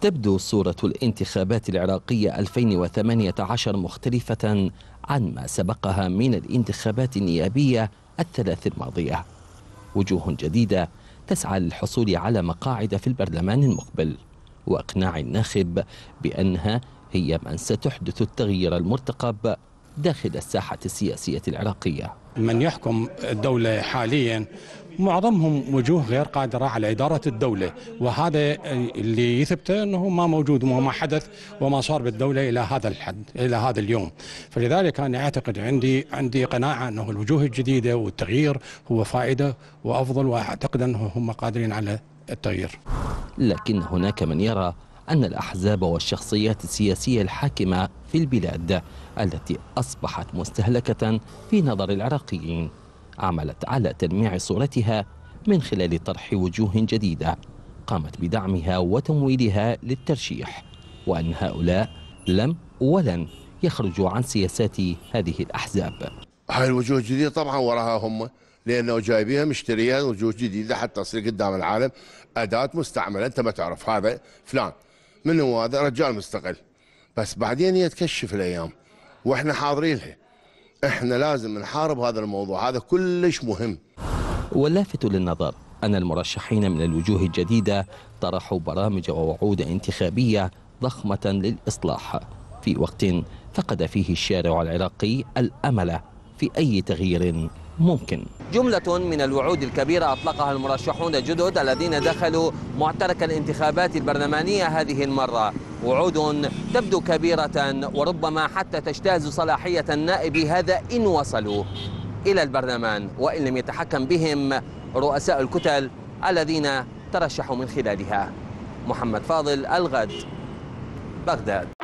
تبدو صورة الانتخابات العراقية 2018 مختلفة عن ما سبقها من الانتخابات النيابية الثلاث الماضية وجوه جديدة تسعى للحصول على مقاعد في البرلمان المقبل وإقناع الناخب بأنها هي من ستحدث التغيير المرتقب داخل الساحة السياسية العراقية من يحكم الدولة حاليا معظمهم وجوه غير قادرة على إدارة الدولة وهذا اللي يثبته أنه ما موجود وما حدث وما صار بالدولة إلى هذا الحد إلى هذا اليوم فلذلك أنا أعتقد عندي عندي قناعة أنه الوجوه الجديدة والتغيير هو فائدة وأفضل وأعتقد أنه هم قادرين على التغيير لكن هناك من يرى أن الأحزاب والشخصيات السياسية الحاكمة في البلاد التي أصبحت مستهلكة في نظر العراقيين عملت على تلميع صورتها من خلال طرح وجوه جديدة قامت بدعمها وتمويلها للترشيح وأن هؤلاء لم ولن يخرجوا عن سياسات هذه الأحزاب هاي الوجوه الجديدة طبعا وراها هم لأنه جايبيها مشتريها وجوه جديدة حتى تصير قدام العالم أداة مستعملة أنت ما تعرف هذا فلان من هو هذا رجال مستقل بس بعدين هي تكشف الأيام وإحنا حاضرين لها احنا لازم نحارب هذا الموضوع هذا كلش مهم واللافت للنظر أن المرشحين من الوجوه الجديدة طرحوا برامج ووعود انتخابية ضخمة للإصلاح في وقت فقد فيه الشارع العراقي الأمل في أي تغيير ممكن جملة من الوعود الكبيرة أطلقها المرشحون الجدد الذين دخلوا معترك الانتخابات البرلمانية هذه المرة وعود تبدو كبيرة وربما حتى تجتاز صلاحية النائب هذا إن وصلوا إلى البرلمان وإن لم يتحكم بهم رؤساء الكتل الذين ترشحوا من خلالها محمد فاضل الغد بغداد